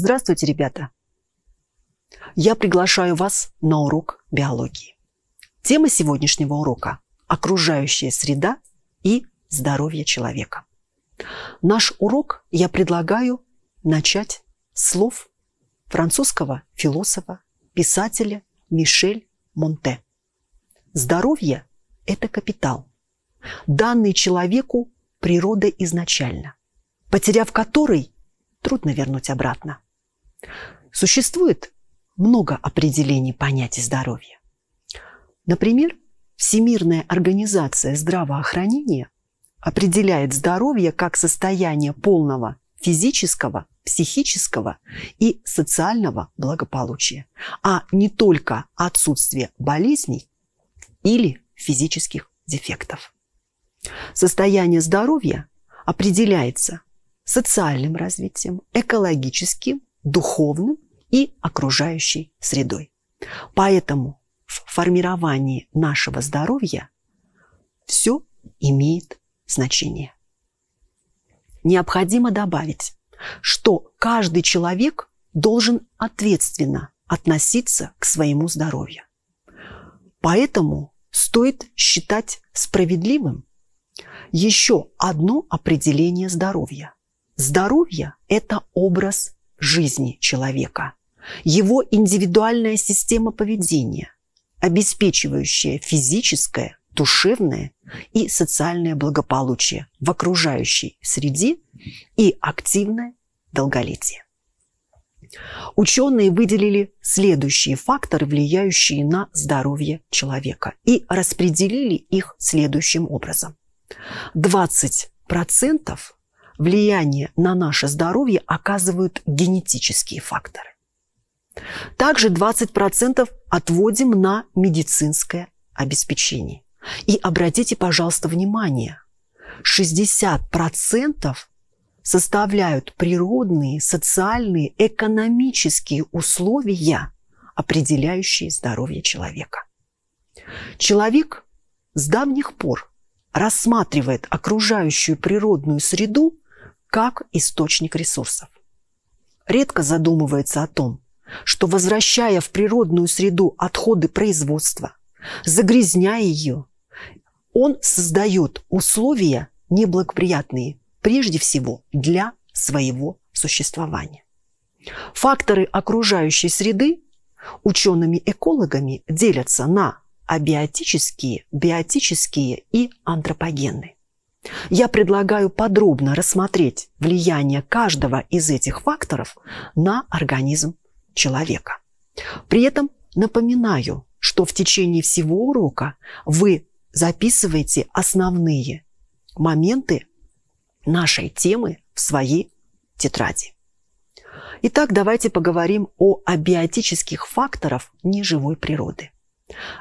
Здравствуйте, ребята! Я приглашаю вас на урок биологии. Тема сегодняшнего урока – окружающая среда и здоровье человека. Наш урок я предлагаю начать слов французского философа, писателя Мишель Монте. Здоровье – это капитал, данный человеку природа изначально, потеряв который, трудно вернуть обратно. Существует много определений понятия здоровья. Например, Всемирная организация здравоохранения определяет здоровье как состояние полного физического, психического и социального благополучия, а не только отсутствие болезней или физических дефектов. Состояние здоровья определяется социальным развитием, экологическим духовным и окружающей средой. Поэтому в формировании нашего здоровья все имеет значение. Необходимо добавить, что каждый человек должен ответственно относиться к своему здоровью. Поэтому стоит считать справедливым еще одно определение здоровья. Здоровье – это образ жизни человека, его индивидуальная система поведения, обеспечивающая физическое, душевное и социальное благополучие в окружающей среде и активное долголетие. Ученые выделили следующие факторы, влияющие на здоровье человека, и распределили их следующим образом. 20% влияние на наше здоровье оказывают генетические факторы. Также 20% отводим на медицинское обеспечение. И обратите, пожалуйста, внимание, 60% составляют природные, социальные, экономические условия, определяющие здоровье человека. Человек с давних пор рассматривает окружающую природную среду как источник ресурсов. Редко задумывается о том, что возвращая в природную среду отходы производства, загрязняя ее, он создает условия неблагоприятные, прежде всего для своего существования. Факторы окружающей среды учеными-экологами делятся на абиотические, биотические и антропогенные. Я предлагаю подробно рассмотреть влияние каждого из этих факторов на организм человека. При этом напоминаю, что в течение всего урока вы записываете основные моменты нашей темы в свои тетради. Итак, давайте поговорим о абиотических факторах неживой природы.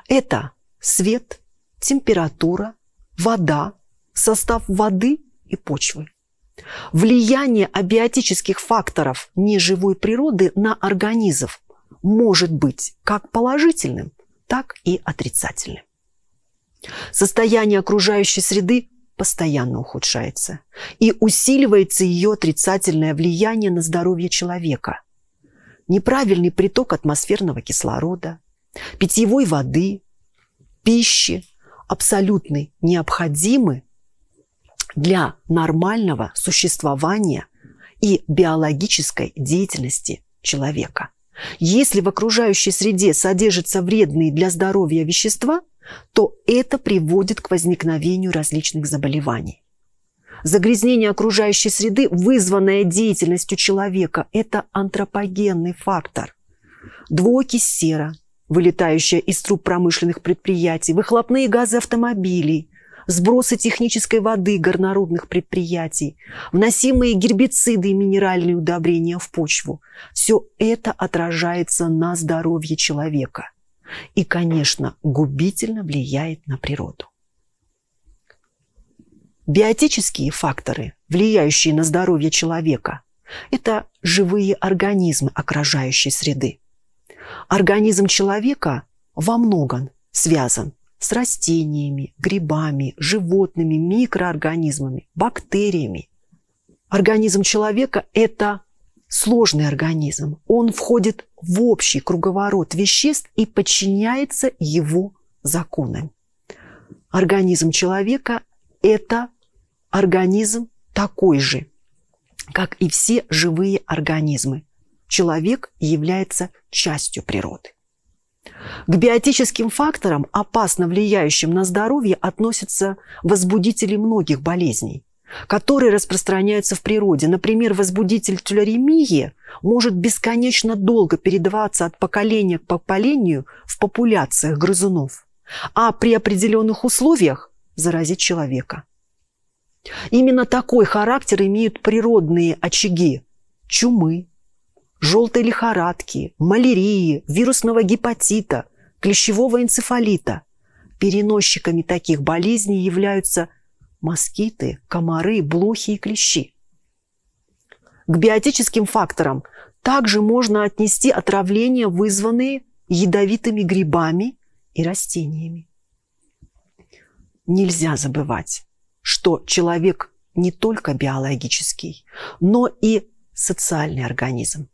Это свет, температура, вода, состав воды и почвы. Влияние абиотических факторов неживой природы на организм может быть как положительным, так и отрицательным. Состояние окружающей среды постоянно ухудшается и усиливается ее отрицательное влияние на здоровье человека. Неправильный приток атмосферного кислорода, питьевой воды, пищи абсолютно необходимы для нормального существования и биологической деятельности человека. Если в окружающей среде содержатся вредные для здоровья вещества, то это приводит к возникновению различных заболеваний. Загрязнение окружающей среды, вызванное деятельностью человека, это антропогенный фактор. Двуокись сера, вылетающая из труб промышленных предприятий, выхлопные газы автомобилей, сбросы технической воды горнорудных предприятий, вносимые гербициды и минеральные удобрения в почву. Все это отражается на здоровье человека и, конечно, губительно влияет на природу. Биотические факторы, влияющие на здоровье человека, это живые организмы окружающей среды. Организм человека во многом связан с растениями, грибами, животными, микроорганизмами, бактериями. Организм человека – это сложный организм. Он входит в общий круговорот веществ и подчиняется его законам. Организм человека – это организм такой же, как и все живые организмы. Человек является частью природы. К биотическим факторам, опасно влияющим на здоровье, относятся возбудители многих болезней, которые распространяются в природе. Например, возбудитель тюлеремии может бесконечно долго передаваться от поколения к поколению в популяциях грызунов, а при определенных условиях заразить человека. Именно такой характер имеют природные очаги – чумы, желтой лихорадки, малярии, вирусного гепатита, клещевого энцефалита. Переносчиками таких болезней являются москиты, комары, блохи и клещи. К биотическим факторам также можно отнести отравления, вызванные ядовитыми грибами и растениями. Нельзя забывать, что человек не только биологический, но и социальный организм.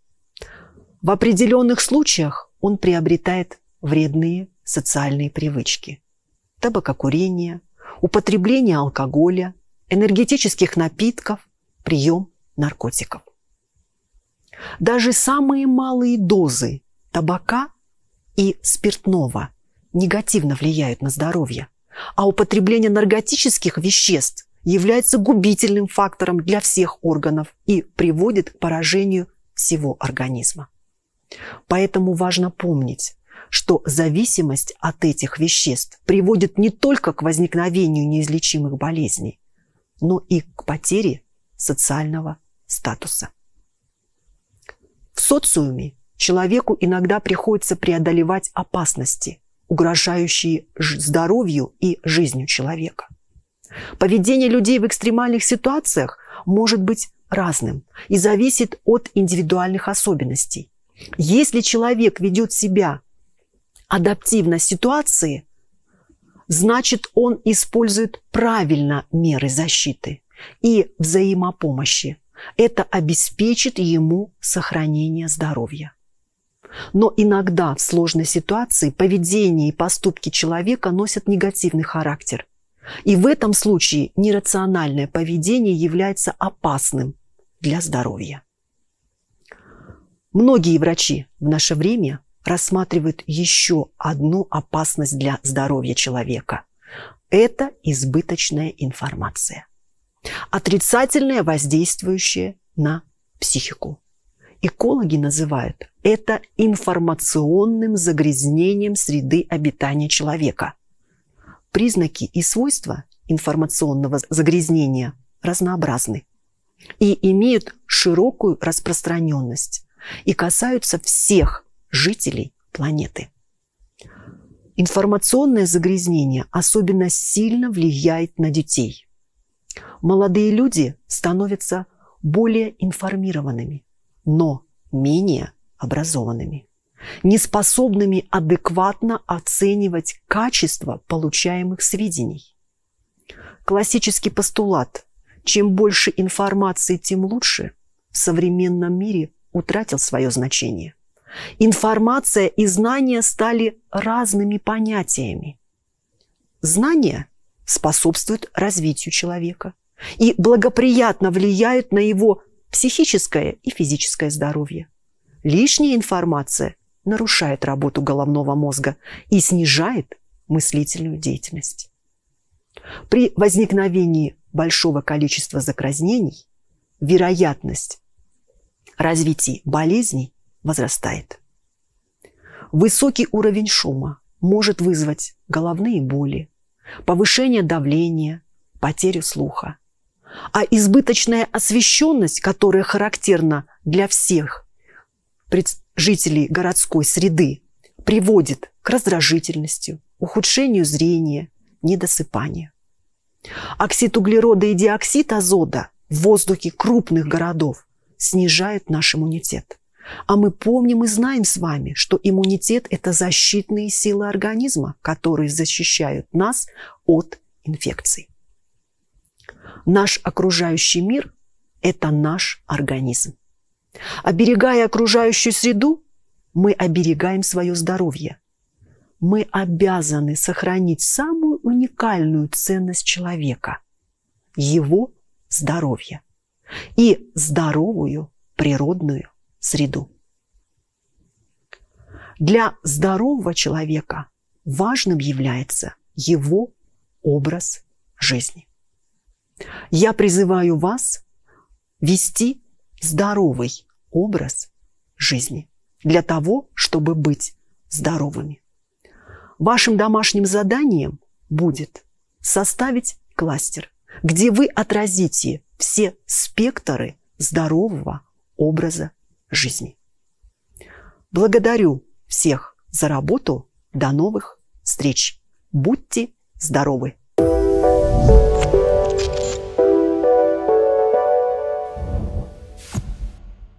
В определенных случаях он приобретает вредные социальные привычки – табакокурение, употребление алкоголя, энергетических напитков, прием наркотиков. Даже самые малые дозы табака и спиртного негативно влияют на здоровье, а употребление наркотических веществ является губительным фактором для всех органов и приводит к поражению всего организма. Поэтому важно помнить, что зависимость от этих веществ приводит не только к возникновению неизлечимых болезней, но и к потере социального статуса. В социуме человеку иногда приходится преодолевать опасности, угрожающие здоровью и жизнью человека. Поведение людей в экстремальных ситуациях может быть разным и зависит от индивидуальных особенностей. Если человек ведет себя адаптивно ситуации, значит, он использует правильно меры защиты и взаимопомощи. Это обеспечит ему сохранение здоровья. Но иногда в сложной ситуации поведение и поступки человека носят негативный характер. И в этом случае нерациональное поведение является опасным для здоровья. Многие врачи в наше время рассматривают еще одну опасность для здоровья человека. Это избыточная информация, отрицательное воздействующее на психику. Экологи называют это информационным загрязнением среды обитания человека. Признаки и свойства информационного загрязнения разнообразны и имеют широкую распространенность и касаются всех жителей планеты. Информационное загрязнение особенно сильно влияет на детей. Молодые люди становятся более информированными, но менее образованными, неспособными адекватно оценивать качество получаемых сведений. Классический постулат «чем больше информации, тем лучше» в современном мире утратил свое значение. Информация и знания стали разными понятиями. Знания способствуют развитию человека и благоприятно влияют на его психическое и физическое здоровье. Лишняя информация нарушает работу головного мозга и снижает мыслительную деятельность. При возникновении большого количества загрязнений вероятность развитий болезней возрастает. Высокий уровень шума может вызвать головные боли, повышение давления, потерю слуха. А избыточная освещенность, которая характерна для всех жителей городской среды, приводит к раздражительности, ухудшению зрения, недосыпанию. Оксид углерода и диоксид азота в воздухе крупных городов снижает наш иммунитет. А мы помним и знаем с вами, что иммунитет – это защитные силы организма, которые защищают нас от инфекций. Наш окружающий мир – это наш организм. Оберегая окружающую среду, мы оберегаем свое здоровье. Мы обязаны сохранить самую уникальную ценность человека – его здоровье и здоровую природную среду. Для здорового человека важным является его образ жизни. Я призываю вас вести здоровый образ жизни для того, чтобы быть здоровыми. Вашим домашним заданием будет составить кластер где вы отразите все спектры здорового образа жизни. Благодарю всех за работу. До новых встреч. Будьте здоровы!